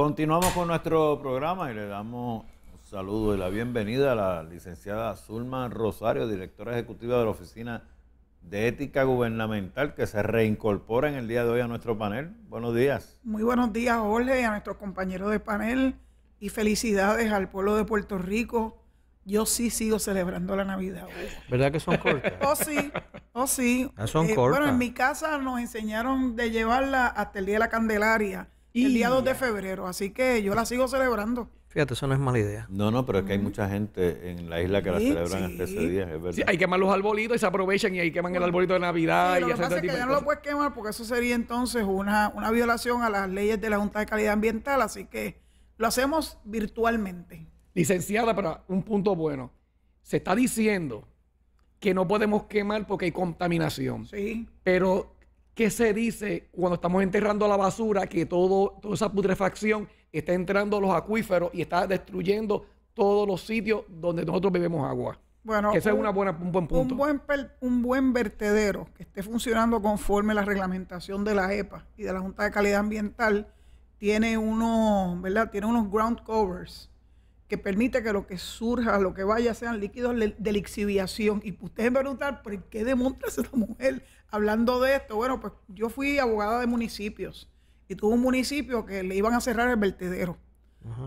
Continuamos con nuestro programa y le damos un saludo y la bienvenida a la licenciada Zulma Rosario, directora ejecutiva de la Oficina de Ética Gubernamental, que se reincorpora en el día de hoy a nuestro panel. Buenos días. Muy buenos días, Jorge, y a nuestros compañeros de panel. Y felicidades al pueblo de Puerto Rico. Yo sí sigo celebrando la Navidad. ¿Verdad que son cortas? oh, sí, oh, sí. Ah, son eh, cortas. Bueno, en mi casa nos enseñaron de llevarla hasta el día de la Candelaria y... el día 2 de febrero. Así que yo la sigo celebrando. Fíjate, eso no es mala idea. No, no, pero es que hay mucha gente en la isla que la celebran hasta este ese día, es verdad. Sí, hay que quemar los arbolitos y se aprovechan y ahí queman el arbolito de Navidad. y que pasa es que ya no lo puedes quemar porque eso sería entonces una, una violación a las leyes de la Junta de Calidad Ambiental, así que lo hacemos virtualmente. Licenciada, pero un punto bueno. Se está diciendo que no podemos quemar porque hay contaminación. Sí. Pero ¿Qué se dice cuando estamos enterrando la basura? Que todo, toda esa putrefacción está entrando a los acuíferos y está destruyendo todos los sitios donde nosotros bebemos agua. Bueno, ese es una buena, un buen punto. Un buen, un buen vertedero que esté funcionando conforme la reglamentación de la EPA y de la Junta de Calidad Ambiental tiene unos, ¿verdad? Tiene unos ground covers que permite que lo que surja, lo que vaya, sean líquidos de lixiviación. Y pues, ustedes me preguntar, ¿por qué demuestra esta mujer hablando de esto? Bueno, pues yo fui abogada de municipios y tuve un municipio que le iban a cerrar el vertedero.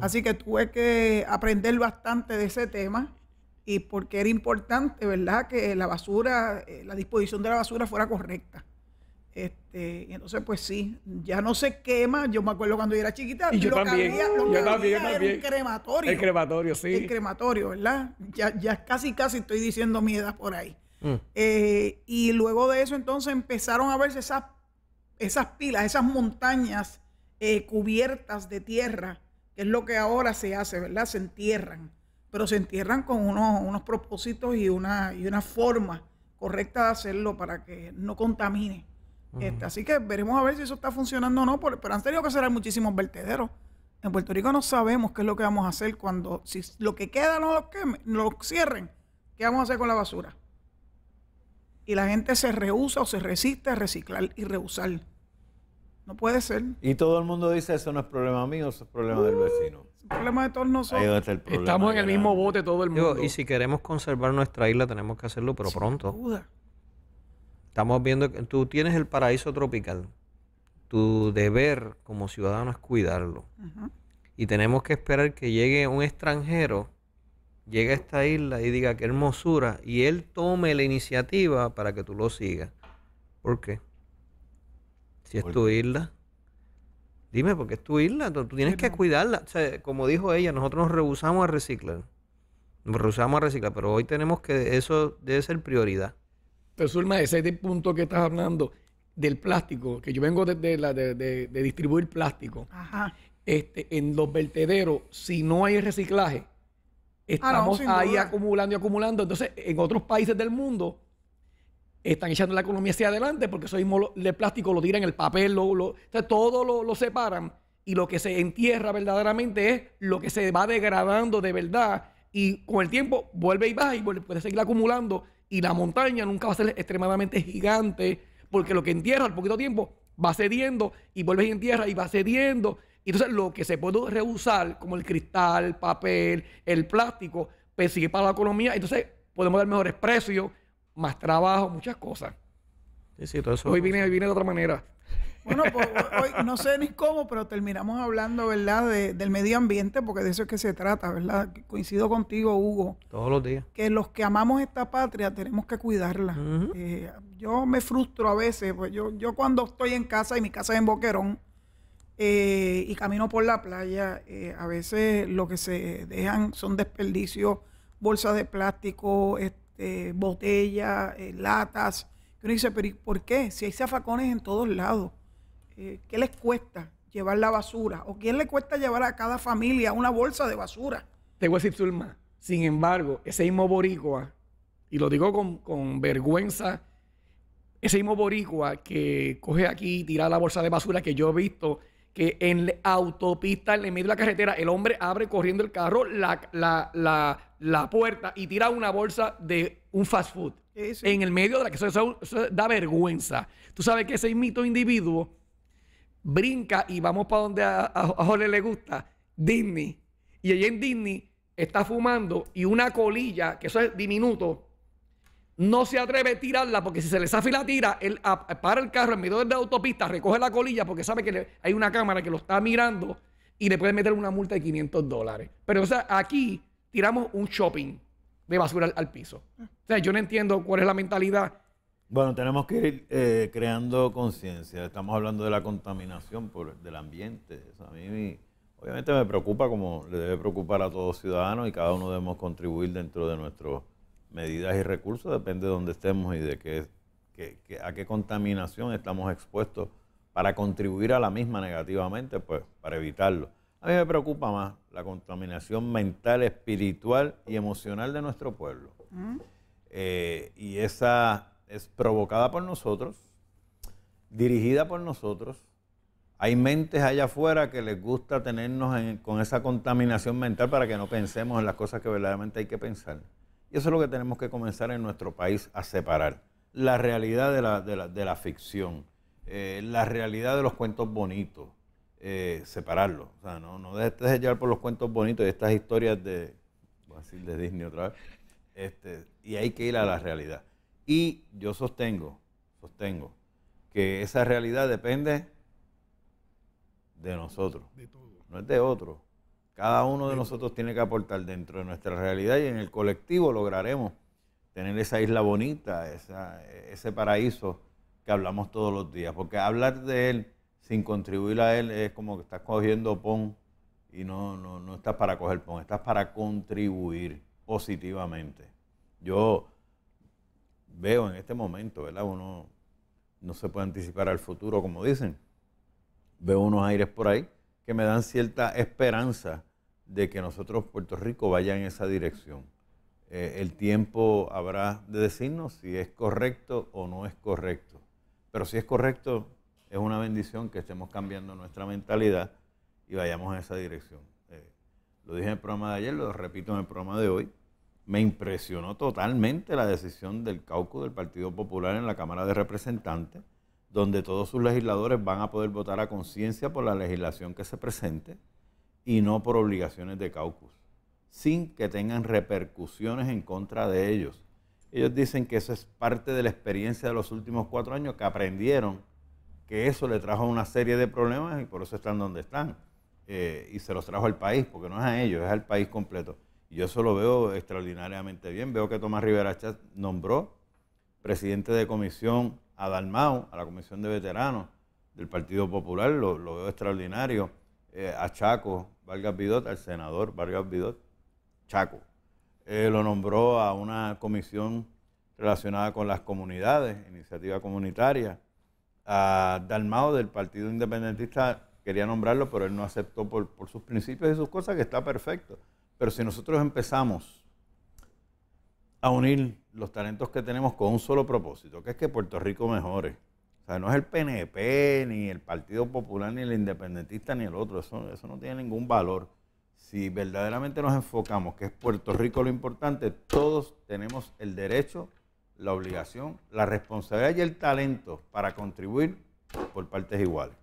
Así que tuve que aprender bastante de ese tema y porque era importante, ¿verdad?, que la basura, eh, la disposición de la basura fuera correcta. Este, entonces, pues sí, ya no se quema. Yo me acuerdo cuando yo era chiquita. Y yo lo también. Que crematorio. El crematorio, sí. El crematorio, ¿verdad? Ya, ya casi, casi estoy diciendo mi edad por ahí. Mm. Eh, y luego de eso, entonces empezaron a verse esas, esas pilas, esas montañas eh, cubiertas de tierra, que es lo que ahora se hace, ¿verdad? Se entierran. Pero se entierran con unos, unos propósitos y una, y una forma correcta de hacerlo para que no contamine este, así que veremos a ver si eso está funcionando o no, pero han tenido que cerrar muchísimos vertederos. En Puerto Rico no sabemos qué es lo que vamos a hacer cuando, si lo que queda no lo, queme, lo cierren, ¿qué vamos a hacer con la basura? Y la gente se rehúsa o se resiste a reciclar y rehusar. No puede ser. Y todo el mundo dice, eso no es problema mío, eso es problema del uh, vecino. Es problema de todos nosotros. Estamos en el mismo bote todo el mundo. y si queremos conservar nuestra isla, tenemos que hacerlo, pero pronto. Duda. Estamos viendo que tú tienes el paraíso tropical. Tu deber como ciudadano es cuidarlo. Y tenemos que esperar que llegue un extranjero, llegue a esta isla y diga qué hermosura, y él tome la iniciativa para que tú lo sigas. ¿Por qué? Si es tu isla. Dime, porque es tu isla, tú, tienes que pues. cuidarla. como dijo ella, nosotros nos rehusamos a reciclar. Nos rehusamos a reciclar, pero hoy tenemos que, eso debe ser prioridad. Pero Zulma, ese es el punto que estás hablando del plástico, que yo vengo de, distribuir plástico. Ajá. Este, en los vertederos, si no hay reciclaje, ah, estamos ahí acumulando y acumulando. Entonces, en otros países del mundo están echando la economía hacia adelante porque eso mismo plástico lo tiran, el papel, lo, todo lo, lo separan y lo que se entierra verdaderamente es lo que se va degradando de verdad y con el tiempo vuelve y baja y puede seguir acumulando y la montaña nunca va a ser extremadamente gigante, porque lo que entierra al poquito tiempo va cediendo y vuelves en tierra y va cediendo. Y entonces lo que se puede reusar, como el cristal, el papel, el plástico, persigue pues para la economía. Entonces podemos dar mejores precios, más trabajo, muchas cosas. eso hoy, viene, viene de otra manera. Bueno, pues, hoy no sé ni cómo, pero terminamos hablando, ¿verdad?, del medio ambiente, porque de eso es que se trata, ¿verdad? Coincido contigo, Hugo. Todos los días. Que los que amamos esta patria tenemos que cuidarla. Eh, yo me frustro a veces, pues yo, yo cuando estoy en casa y mi casa es en Boquerón eh, y camino por la playa, eh, a veces lo que se dejan son desperdicios, bolsas de plástico, este, botellas, latas. uno dice, pero ¿por qué? Si hay zafacones en todos lados eh, ¿qué les cuesta llevar la basura? ¿O quién le cuesta llevar a cada familia una bolsa de basura? Te voy a decir, Zulma, sin embargo, ese mismo boricua, y lo digo con, vergüenza, ese mismo boricua que coge aquí y tira la bolsa de basura que yo he visto que en la autopista, en el medio de la carretera, el hombre abre corriendo el carro, la, la, puerta y tira una bolsa de un fast food. En el medio de la que eso, da vergüenza. Tú sabes que ese mismo individuo brinca y vamos para donde a, Jorge le gusta, Disney. Y allí en Disney está fumando y una colilla, que eso es diminuto, no se atreve a tirarla porque si se le zafa la tira, él para el carro en medio de la autopista, recoge la colilla porque sabe que hay una cámara que lo está mirando y le puede meter una multa de 500 dólares. Pero o sea, aquí tiramos un shopping de basura al, al piso. O sea, yo no entiendo cuál es la mentalidad bueno, tenemos que ir eh, creando conciencia. Estamos hablando de la contaminación por, del ambiente. a mí obviamente me preocupa como le debe preocupar a todos ciudadanos y cada uno debemos contribuir dentro de nuestras medidas y recursos. Depende de dónde estemos y de qué, es a qué contaminación estamos expuestos para contribuir a la misma negativamente, pues para evitarlo. A mí me preocupa más la contaminación mental, espiritual y emocional de nuestro pueblo. Mm. Eh, y esa es provocada por nosotros, dirigida por nosotros. Hay mentes allá afuera que les gusta tenernos con esa contaminación mental para que no pensemos en las cosas que verdaderamente hay que pensar. Y eso es lo que tenemos que comenzar en nuestro país a separar. La realidad de la, ficción, eh, la realidad de los cuentos bonitos, eh, separarlos. O sea, no, no dejes de llevar por los cuentos bonitos y estas historias de, de Disney otra vez. Este, y hay que ir a la realidad. Y yo sostengo, sostengo, que esa realidad depende de nosotros. No es de otro. Cada uno de, nosotros tiene que aportar dentro de nuestra realidad y en el colectivo lograremos tener esa isla bonita, ese paraíso que hablamos todos los días. Porque hablar de él sin contribuir a él es como que estás cogiendo pon y no, no, no estás para coger pon, estás para contribuir positivamente. Yo veo en este momento, ¿verdad? Uno no se puede anticipar al futuro, como dicen. Veo unos aires por ahí que me dan cierta esperanza de que nosotros, Puerto Rico, vaya en esa dirección. Eh, el tiempo habrá de decirnos si es correcto o no es correcto. Pero si es correcto, es una bendición que estemos cambiando nuestra mentalidad y vayamos en esa dirección. Eh, lo dije en el programa de ayer, lo repito en el programa de hoy me impresionó totalmente la decisión del caucus del Partido Popular en la Cámara de Representantes, donde todos sus legisladores van a poder votar a conciencia por la legislación que se presente y no por obligaciones de caucus, sin que tengan repercusiones en contra de ellos. Ellos dicen que eso es parte de la experiencia de los últimos cuatro años que aprendieron que eso le trajo una serie de problemas y por eso están donde están. Eh, y se los trajo al país, porque no es a ellos, es al país completo yo eso lo veo extraordinariamente bien. Veo que Tomás Rivera nombró presidente de comisión a dalmao a la comisión de veteranos del Partido Popular, lo, veo extraordinario. Eh, a Chaco, Vargas al senador Vargas Vidot, Chaco. Eh, lo nombró a una comisión relacionada con las comunidades, iniciativa comunitaria. A Dalmao del Partido Independentista quería nombrarlo, pero él no aceptó por, por sus principios y sus cosas, que está perfecto. Pero si nosotros empezamos a unir los talentos que tenemos con un solo propósito, que es que Puerto Rico mejore. O sea, no es el PNP, ni el Partido Popular, ni el independentista, ni el otro. Eso, eso no tiene ningún valor. Si verdaderamente nos enfocamos que es Puerto Rico lo importante, todos tenemos el derecho, la obligación, la responsabilidad y el talento para contribuir por partes iguales.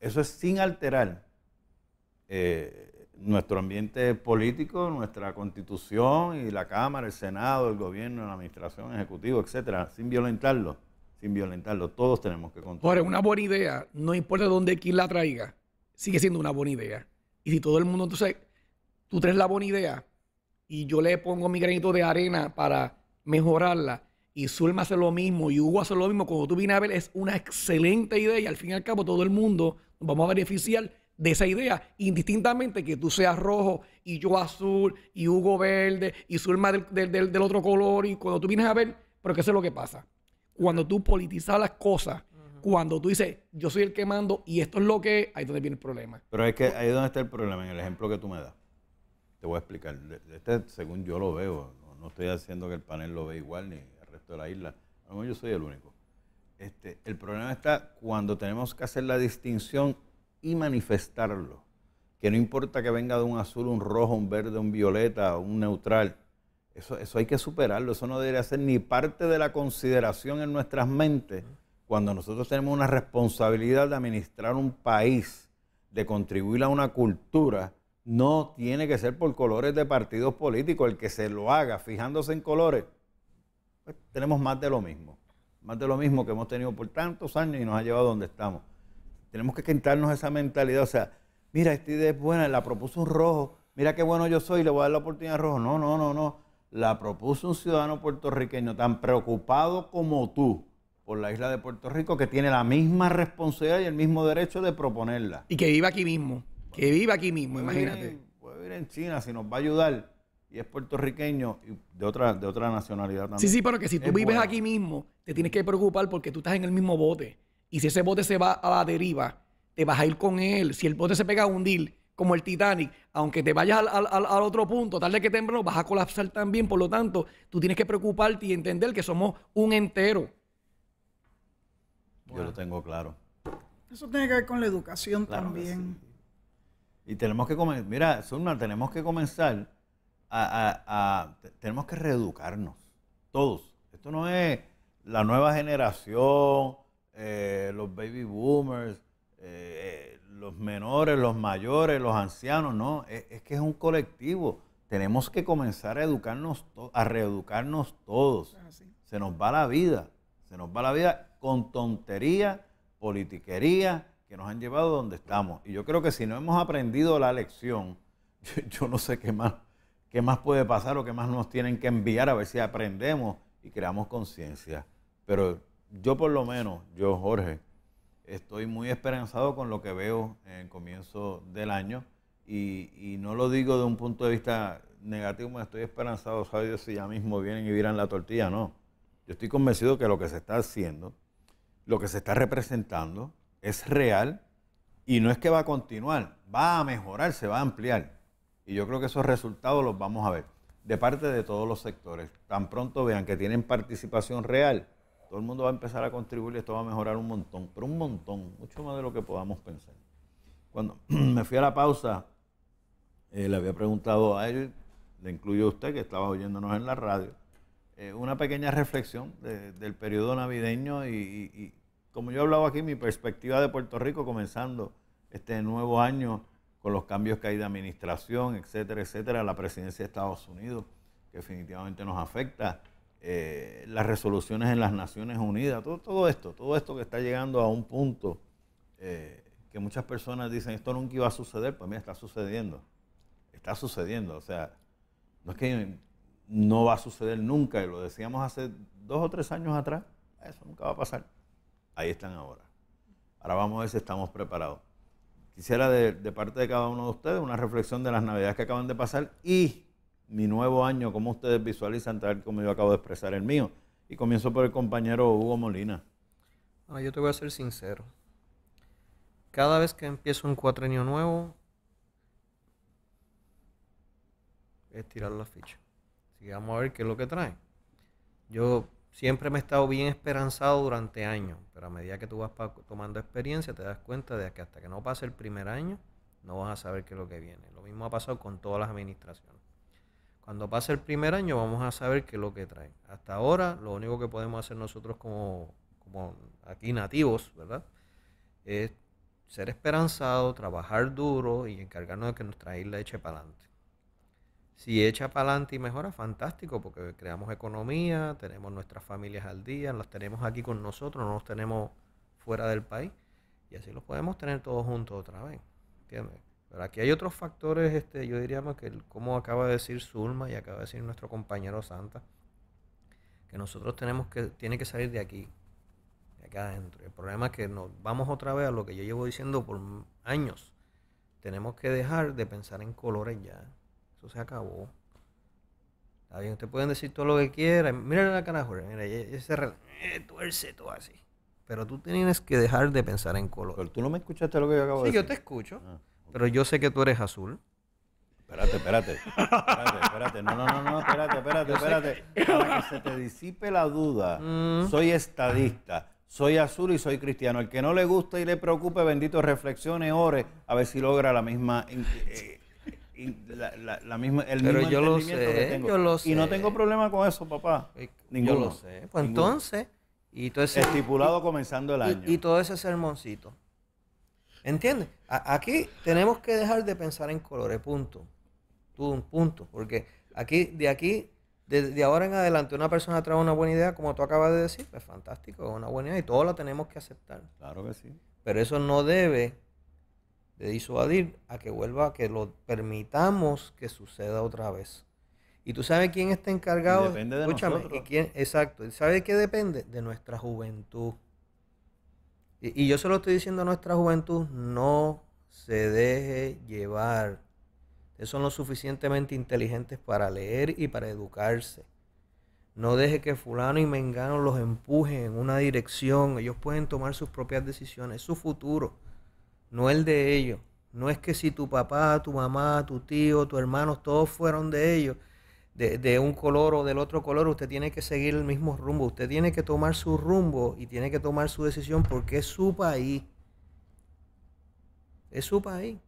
Eso es sin alterar eh, nuestro ambiente político, nuestra constitución y la Cámara, el Senado, el gobierno, la administración, el ejecutivo, etcétera, sin violentarlo, sin violentarlo. Todos tenemos que controlar. Ahora, una buena idea, no importa dónde quien la traiga, sigue siendo una buena idea. Y si todo el mundo, entonces, tú traes la buena idea y yo le pongo mi granito de arena para mejorarla y Zulma hace lo mismo y Hugo hace lo mismo, como tú vienes a ver es una excelente idea y al fin y al cabo todo el mundo nos vamos a beneficiar de esa idea, indistintamente que tú seas rojo y yo azul y Hugo verde y Zulma del, del, del, otro color y cuando tú vienes a ver, pero ¿qué es lo que pasa. Cuando tú politizas las cosas, cuando tú dices, yo soy el que mando y esto es lo que es, ahí es donde viene el problema. Pero es que ahí es donde está el problema, en el ejemplo que tú me das. Te voy a explicar. Este, según yo lo veo, no, estoy haciendo que el panel lo vea igual ni el resto de la isla. A lo mejor yo soy el único. Este, el problema está cuando tenemos que hacer la distinción y manifestarlo. Que no importa que venga de un azul, un rojo, un verde, un violeta, un neutral. Eso, eso hay que superarlo. Eso no debería ser ni parte de la consideración en nuestras mentes cuando nosotros tenemos una responsabilidad de administrar un país, de contribuir a una cultura. No tiene que ser por colores de partidos políticos. El que se lo haga fijándose en colores, pues, tenemos más de lo mismo. Más de lo mismo que hemos tenido por tantos años y nos ha llevado donde estamos. Tenemos que quitarnos esa mentalidad. O sea, mira, esta idea es buena, la propuso un rojo. Mira qué bueno yo soy, le voy a dar la oportunidad a rojo. No, no, no, no. La propuso un ciudadano puertorriqueño tan preocupado como tú por la isla de Puerto Rico que tiene la misma responsabilidad y el mismo derecho de proponerla. Y que viva aquí mismo. Que viva aquí mismo, imagínate. puede vivir en China si nos va a ayudar y es puertorriqueño y de otra, de otra nacionalidad también. Sí, sí, pero que si tú vives aquí mismo, te tienes que preocupar porque tú estás en el mismo bote. Y si ese bote se va a la deriva, te vas a ir con él. Si el bote se pega a hundir, como el Titanic, aunque te vayas al, otro punto, tarde que temprano vas a colapsar también. Por lo tanto, tú tienes que preocuparte y entender que somos un entero. Yo lo tengo claro. Eso tiene que ver con la educación también. Y tenemos que comenzar, mira, Zulma, tenemos que comenzar a, a tenemos que reeducarnos, todos. Esto no es la nueva generación, eh, los baby boomers, eh, eh, los menores, los mayores, los ancianos, no, es, que es un colectivo. Tenemos que comenzar a educarnos, a reeducarnos todos. Ah, se nos va la vida, se nos va la vida con tontería, politiquería que nos han llevado donde estamos. Y yo creo que si no hemos aprendido la lección, yo, no sé qué más, qué más puede pasar o qué más nos tienen que enviar a ver si aprendemos y creamos conciencia. Pero yo por lo menos, yo Jorge, estoy muy esperanzado con lo que veo en comienzo del año y, no lo digo de un punto de vista negativo, me estoy esperanzado, sabe si ya mismo vienen y viran la tortilla, no. Yo estoy convencido que lo que se está haciendo, lo que se está representando, es real y no es que va a continuar, va a mejorar, se va a ampliar. Y yo creo que esos resultados los vamos a ver de parte de todos los sectores. Tan pronto vean que tienen participación real, todo el mundo va a empezar a contribuir y esto va a mejorar un montón, pero un montón, mucho más de lo que podamos pensar. Cuando me fui a la pausa, eh, le había preguntado a él, le incluyo a usted que estaba oyéndonos en la radio, eh, una pequeña reflexión del periodo navideño y, como yo he hablado aquí, mi perspectiva de Puerto Rico comenzando este nuevo año con los cambios que hay de administración, etcétera, etcétera, la presidencia de Estados Unidos, que definitivamente nos afecta, eh, las resoluciones en las Naciones Unidas, todo, esto, todo esto que está llegando a un punto eh, que muchas personas dicen esto nunca iba a suceder, pues mira, está sucediendo, está sucediendo, o sea, no es que no va a suceder nunca, y lo decíamos hace dos o tres años atrás, eso nunca va a pasar, ahí están ahora. Ahora vamos a ver si estamos preparados. Quisiera de, de parte de cada uno de ustedes una reflexión de las navidades que acaban de pasar y mi nuevo año, cómo ustedes visualizan tal como yo acabo de expresar el mío. Y comienzo por el compañero Hugo Molina. yo te voy a ser sincero. Cada vez que empiezo un cuatrenio nuevo, es tirar la ficha. Así vamos a ver qué es lo que trae. Yo siempre me he estado bien esperanzado durante años, pero a medida que tú vas tomando experiencia te das cuenta de que hasta que no pase el primer año, no vas a saber qué es lo que viene. Lo mismo ha pasado con todas las administraciones. Cuando pase el primer año vamos a saber qué es lo que traen. Hasta ahora lo único que podemos hacer nosotros como, aquí nativos, ¿verdad? Es ser esperanzados, trabajar duro y encargarnos de que nuestra isla eche para adelante. Si echa para adelante y mejora, fantástico, porque creamos economía, tenemos nuestras familias al día, las tenemos aquí con nosotros, no los tenemos fuera del país, y así los podemos tener todos juntos otra vez. ¿Entiendes? Pero aquí hay otros factores, este, yo diría más que como acaba de decir Zulma y acaba de decir nuestro compañero Santa, que nosotros tenemos que, tiene que salir de aquí, de acá adentro. El problema es que nos vamos otra vez a lo que yo llevo diciendo por años. Tenemos que dejar de pensar en colores ya. Eso se acabó. Está bien, ustedes pueden decir todo lo que quieran. Miren la carajo, mira, ese eh, tuerce todo así. Pero tú tienes que dejar de pensar en colores. Pero tú no me escuchaste lo que yo acabo de decir. Sí, yo te escucho. Ah pero yo sé que tú eres azul. Espérate, espérate. Espérate, espérate. No, no, no, no, espérate, espérate, espérate. Para que se te disipe la duda, mm. soy estadista, soy azul y soy cristiano. El que no le gusta y le preocupe, bendito, reflexione, ore, a ver si logra la misma. Eh, eh, la, misma, el Pero mismo yo lo sé, Yo lo sé. Y no tengo problema con eso, papá. Ninguno. Eh, yo lo sé. Pues entonces, y todo estipulado comenzando el año. Y todo ese sermoncito. ¿Entiendes? aquí tenemos que dejar de pensar en colores, punto. Tú, un punto. Porque aquí, de aquí, de, ahora en adelante, una persona trae una buena idea, como tú acabas de decir, pues fantástico, es una buena idea y todos la tenemos que aceptar. Claro que sí. Pero eso no debe de disuadir a que vuelva, a que lo permitamos que suceda otra vez. Y tú sabes quién está encargado. Depende de Escúchame, Exacto. Y quién, exacto. ¿Sabe qué depende? De nuestra juventud. Y, yo se lo estoy diciendo a nuestra juventud, no se deje llevar. Ustedes son lo suficientemente inteligentes para leer y para educarse. No deje que fulano y mengano los empujen en una dirección. Ellos pueden tomar sus propias decisiones, su futuro, no el de ellos. No es que si tu papá, tu mamá, tu tío, tu hermano, todos fueron de ellos, de, un color o del otro color, usted tiene que seguir el mismo rumbo, usted tiene que tomar su rumbo y tiene que tomar su decisión porque es su país. Es su país.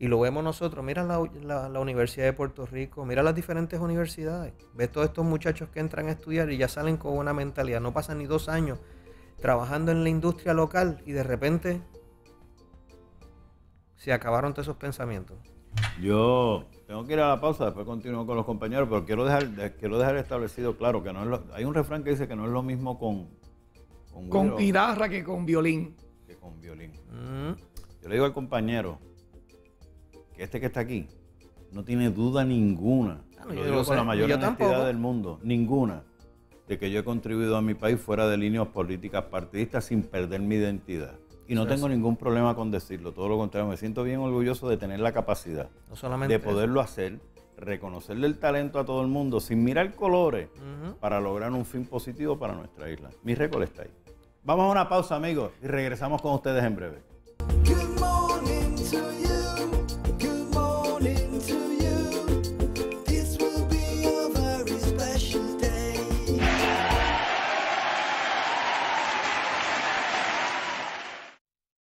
Y lo vemos nosotros, mira la, Universidad de Puerto Rico, mira las diferentes universidades, ve todos estos muchachos que entran a estudiar y ya salen con una mentalidad, no pasan ni dos años trabajando en la industria local y de repente se acabaron todos esos pensamientos. Yo tengo que ir a la pausa, después continúo con los compañeros, pero quiero dejar, establecido claro que no hay un refrán que dice que no es lo mismo con con, guitarra que con violín. Que con violín. Mm. Yo le digo al compañero que este que está aquí no tiene duda ninguna. digo con la mayor honestidad del mundo, ninguna, de que yo he contribuido a mi país fuera de líneas políticas partidistas sin perder mi identidad. Y no tengo ningún problema con decirlo, todo lo contrario, me siento bien orgulloso de tener la capacidad de poderlo hacer, reconocerle el talento a todo el mundo sin mirar colores para lograr un fin positivo para nuestra isla. Mi récord está ahí. Vamos a una pausa, amigos, y regresamos con ustedes en breve.